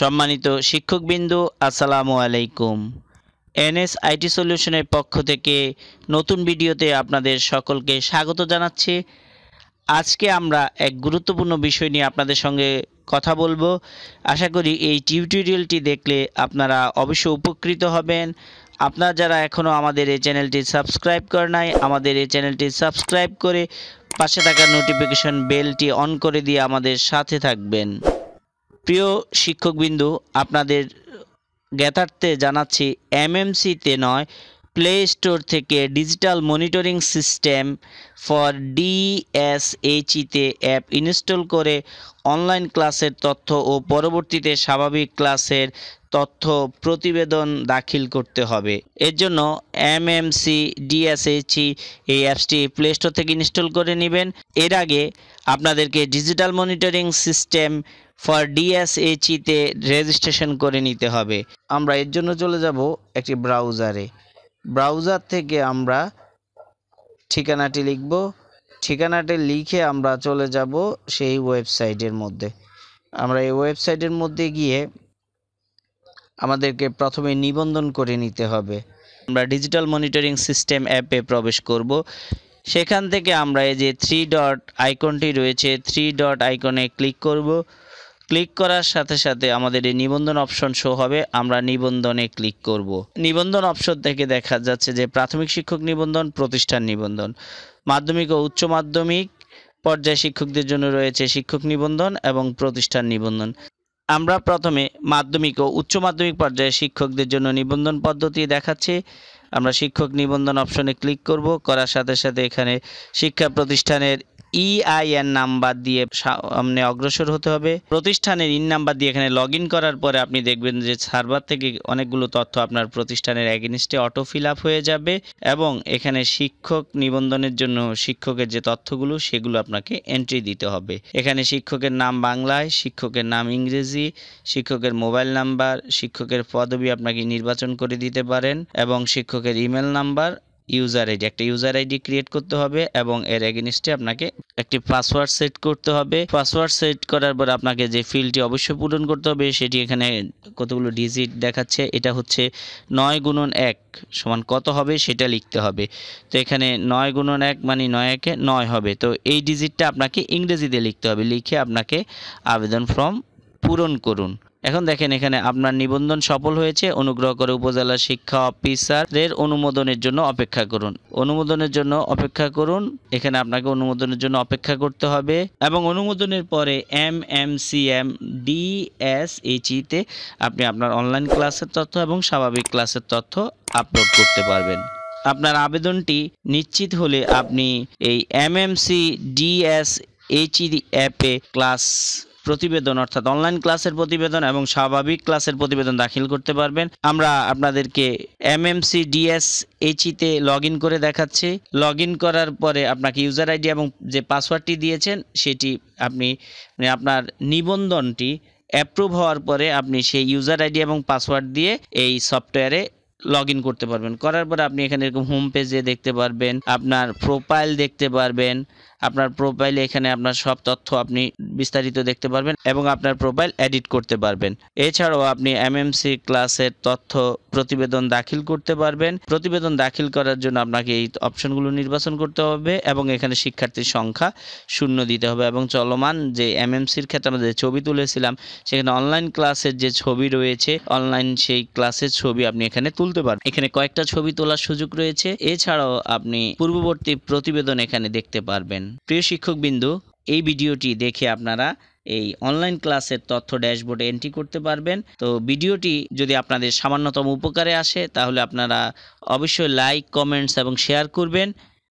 সম্মানিত শিক্ষকবৃন্দ আসসালামু আলাইকুম এনএস আইটি সলিউশনের পক্ষ থেকে নতুন ভিডিওতে আপনাদের সকলকে স্বাগত জানাচ্ছি আজকে আমরা এক গুরুত্বপূর্ণ বিষয় নিয়ে আপনাদের সঙ্গে কথা বলবো আশা করি এই টিউটোরিয়ালটি দেখলে আপনারা অবশ্য উপকৃত হবেন আপনারা যারা এখনও আমাদের এই চ্যানেলটি সাবস্ক্রাইব করে নাই আমাদের এই চ্যানেলটি সাবস্ক্রাইব করে পাশে থাকা নোটিফিকেশন বেলটি অন করে দিয়ে আমাদের সাথে থাকবেন প্রিয় শিক্ষকবিন্দু আপনাদের জ্ঞাতার্থে জানাচ্ছি এমএমসিতে নয় প্লে স্টোর থেকে ডিজিটাল মনিটরিং সিস্টেম ফর এইচইতে অ্যাপ ইনস্টল করে অনলাইন ক্লাসের তথ্য ও পরবর্তীতে স্বাভাবিক ক্লাসের তথ্য প্রতিবেদন দাখিল করতে হবে এর জন্য এমএমসি ডিএসএইচি e এই অ্যাপসটি প্লে স্টোর থেকে ইনস্টল করে নেবেন এর আগে আপনাদেরকে ডিজিটাল মনিটরিং সিস্টেম ফর ডিএসএচিতে রেজিস্ট্রেশন করে নিতে হবে আমরা এর জন্য চলে যাব একটি ব্রাউজারে ব্রাউজার থেকে আমরা ঠিকানাটি লিখব ঠিকানাটি লিখে আমরা চলে যাব সেই ওয়েবসাইটের মধ্যে আমরা এই ওয়েবসাইটের মধ্যে গিয়ে আমাদেরকে প্রথমে নিবন্ধন করে নিতে হবে আমরা ডিজিটাল মনিটরিং সিস্টেম অ্যাপে প্রবেশ করব সেখান থেকে আমরা এই যে থ্রি ডট আইকনটি রয়েছে থ্রি ডট আইকনে ক্লিক করব ক্লিক করার সাথে সাথে আমাদের এই নিবন্ধন অপশন শো হবে আমরা নিবন্ধনে ক্লিক করব নিবন্ধন অপশন থেকে দেখা যাচ্ছে যে প্রাথমিক শিক্ষক নিবন্ধন প্রতিষ্ঠান নিবন্ধন মাধ্যমিক ও উচ্চ মাধ্যমিক পর্যায়ে শিক্ষকদের জন্য রয়েছে শিক্ষক নিবন্ধন এবং প্রতিষ্ঠান নিবন্ধন আমরা প্রথমে মাধ্যমিক ও উচ্চ মাধ্যমিক পর্যায়ে শিক্ষকদের জন্য নিবন্ধন পদ্ধতি দেখাচ্ছি আমরা শিক্ষক নিবন্ধন অপশনে ক্লিক করব করার সাথে সাথে এখানে শিক্ষা প্রতিষ্ঠানের ইআইএন e নাম্বার দিয়ে সামনে অগ্রসর হতে হবে প্রতিষ্ঠানের ইন নাম্বার দিয়ে এখানে লগ করার পরে আপনি দেখবেন যে সার্ভার থেকে অনেকগুলো তথ্য আপনার প্রতিষ্ঠানের অ্যাগেনিস্টে অটো ফিল হয়ে যাবে এবং এখানে শিক্ষক নিবন্ধনের জন্য শিক্ষকের যে তথ্যগুলো সেগুলো আপনাকে এন্ট্রি দিতে হবে এখানে শিক্ষকের নাম বাংলায় শিক্ষকের নাম ইংরেজি শিক্ষকের মোবাইল নাম্বার শিক্ষকের পদবি আপনাকে নির্বাচন করে দিতে পারেন এবং শিক্ষকের ইমেল নাম্বার ইউজার আইডি একটা ইউজার আইডি ক্রিয়েট করতে হবে এবং এর এগেনিস্টে আপনাকে একটি পাসওয়ার্ড সেট করতে হবে পাসওয়ার্ড সেট করার পর আপনাকে যে ফিল্ডটি অবশ্যই পূরণ করতে হবে সেটি এখানে কতগুলো ডিজিট দেখাচ্ছে এটা হচ্ছে নয় গুণন এক সমান কত হবে সেটা লিখতে হবে তো এখানে নয় গুণন এক মানে নয় একে নয় হবে তো এই ডিজিটটা আপনাকে ইংরেজিতে লিখতে হবে লিখে আপনাকে আবেদন ফর্ম পূরণ করুন এখন দেখেন এখানে আপনার নিবন্ধন সফল হয়েছে অনুগ্রহ করে উপজেলা শিক্ষা অফিসারের অনুমোদনের জন্য অপেক্ষা করুন অনুমোদনের জন্য অপেক্ষা করুন এখানে আপনাকে অনুমোদনের জন্য অপেক্ষা করতে হবে এবং অনুমোদনের পরে M M C M D S ইতে আপনি আপনার অনলাইন ক্লাসের তথ্য এবং স্বাভাবিক ক্লাসের তথ্য আপলোড করতে পারবেন আপনার আবেদনটি নিশ্চিত হলে আপনি এই M M C MMC DS HE অ্যাপে ক্লাস প্রতিবেদন অর্থাৎ অনলাইন ক্লাসের প্রতিবেদন এবং স্বাভাবিক ক্লাসের প্রতিবেদন দাখিল করতে পারবেন আমরা আপনাদেরকে এমএমসি ডিএস ইতে লগ ইন করে দেখাচ্ছি লগ ইন করার পরে আপনাকে ইউজার আইডি এবং যে পাসওয়ার্ডটি দিয়েছেন সেটি আপনি মানে আপনার নিবন্ধনটি অ্যাপ্রুভ হওয়ার পরে আপনি সেই ইউজার আইডি এবং পাসওয়ার্ড দিয়ে এই সফটওয়্যারে লগ ইন করতে পারবেন করার পরে আপনি এখানে এরকম হোম পেজে দেখতে পারবেন আপনার প্রোফাইল দেখতে পারবেন আপনার প্রোফাইলে এখানে আপনার সব তথ্য আপনি বিস্তারিত দেখতে পারবেন এবং আপনার প্রোফাইল এডিট করতে পারবেন এছাড়াও আপনি এমএমসি ক্লাসের তথ্য প্রতিবেদন দাখিল করতে পারবেন প্রতিবেদন দাখিল করার জন্য আপনাকে এই অপশনগুলো নির্বাচন করতে হবে এবং এখানে শিক্ষার্থীর সংখ্যা শূন্য দিতে হবে এবং চলমান যে এমএমসির ক্ষেত্রে আমরা যে ছবি তুলেছিলাম সেখানে অনলাইন ক্লাসের যে ছবি রয়েছে অনলাইন সেই ক্লাসের ছবি আপনি এখানে তুলতে পারবেন এখানে কয়েকটা ছবি তোলার সুযোগ রয়েছে এছাড়াও আপনি পূর্ববর্তী প্রতিবেদন এখানে দেখতে পারবেন প্রিয় শিক্ষকবৃন্দ এই ভিডিওটি দেখে আপনারা এই অনলাইন ক্লাসের তথ্য ড্যাশবোর্ডে এন্ট্রি করতে পারবেন তো ভিডিওটি যদি আপনাদের সামান্যতম উপকারে আসে তাহলে আপনারা অবশ্যই লাইক কমেন্টস এবং শেয়ার করবেন